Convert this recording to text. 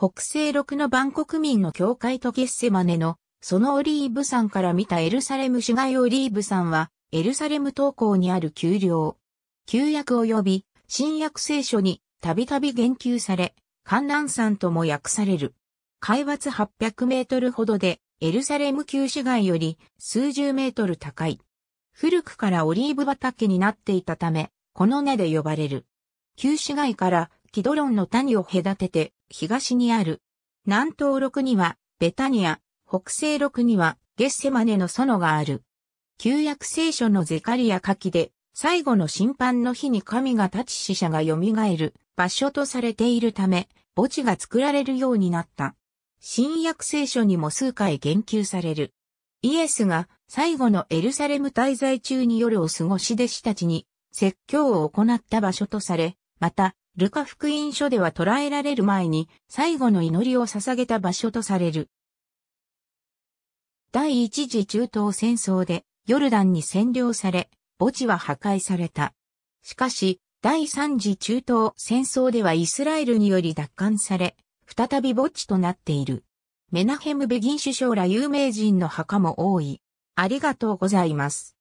北西6の万国民の教会とゲッセマネの、そのオリーブ山から見たエルサレム市街オリーブ山は、エルサレム東港にある丘陵。旧約及び、新約聖書に、たびたび言及され、観覧山とも訳される。海抜800メートルほどで、エルサレム旧市街より数十メートル高い。古くからオリーブ畑になっていたため、この根で呼ばれる。旧市街からキドロンの谷を隔てて東にある。南東六には、ベタニア、北西六には、ゲッセマネの園がある。旧約聖書のゼカリア書きで、最後の審判の日に神が立ち死者が蘇る場所とされているため、墓地が作られるようになった。新約聖書にも数回言及される。イエスが最後のエルサレム滞在中に夜を過ごし弟子たちに説教を行った場所とされ、またルカ福音書では捉えられる前に最後の祈りを捧げた場所とされる。第一次中東戦争でヨルダンに占領され、墓地は破壊された。しかし、第三次中東戦争ではイスラエルにより奪還され、再び墓地となっている。メナヘム・ベギン首相ら有名人の墓も多い。ありがとうございます。